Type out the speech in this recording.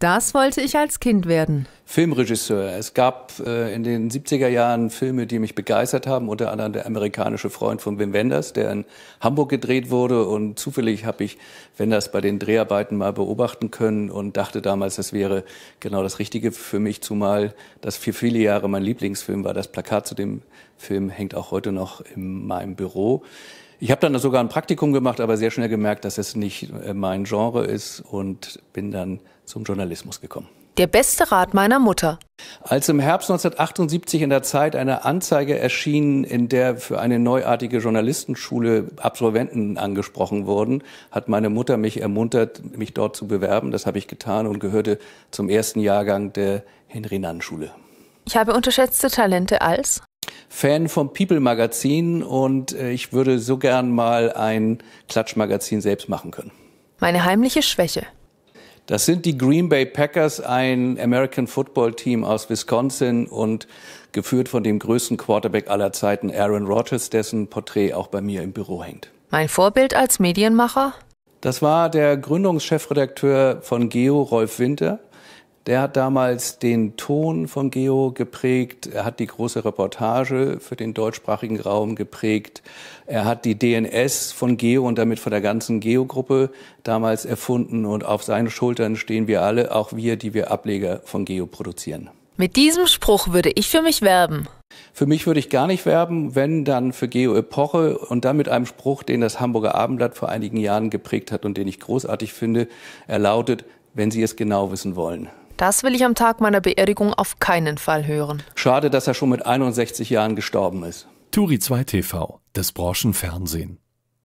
Das wollte ich als Kind werden. Filmregisseur. Es gab äh, in den 70er Jahren Filme, die mich begeistert haben, unter anderem der amerikanische Freund von Wim Wenders, der in Hamburg gedreht wurde. Und zufällig habe ich Wenders bei den Dreharbeiten mal beobachten können und dachte damals, das wäre genau das Richtige für mich, zumal das für viele Jahre mein Lieblingsfilm war. Das Plakat zu dem Film hängt auch heute noch in meinem Büro. Ich habe dann sogar ein Praktikum gemacht, aber sehr schnell gemerkt, dass es nicht äh, mein Genre ist und bin dann zum Journalismus gekommen. Der beste Rat meiner Mutter. Als im Herbst 1978 in der Zeit eine Anzeige erschien, in der für eine neuartige Journalistenschule Absolventen angesprochen wurden, hat meine Mutter mich ermuntert, mich dort zu bewerben. Das habe ich getan und gehörte zum ersten Jahrgang der Henry-Nann-Schule. Ich habe unterschätzte Talente als Fan vom People Magazin und äh, ich würde so gern mal ein Klatschmagazin selbst machen können. Meine heimliche Schwäche. Das sind die Green Bay Packers, ein American Football Team aus Wisconsin und geführt von dem größten Quarterback aller Zeiten, Aaron Rodgers, dessen Porträt auch bei mir im Büro hängt. Mein Vorbild als Medienmacher? Das war der Gründungschefredakteur von Geo, Rolf Winter, der hat damals den Ton von Geo geprägt. Er hat die große Reportage für den deutschsprachigen Raum geprägt. Er hat die DNS von Geo und damit von der ganzen Geo-Gruppe damals erfunden. Und auf seinen Schultern stehen wir alle, auch wir, die wir Ableger von Geo produzieren. Mit diesem Spruch würde ich für mich werben. Für mich würde ich gar nicht werben, wenn dann für Geo Epoche und dann mit einem Spruch, den das Hamburger Abendblatt vor einigen Jahren geprägt hat und den ich großartig finde. Er lautet, wenn Sie es genau wissen wollen. Das will ich am Tag meiner Beerdigung auf keinen Fall hören. Schade, dass er schon mit 61 Jahren gestorben ist. Turi 2 TV, das Branchenfernsehen.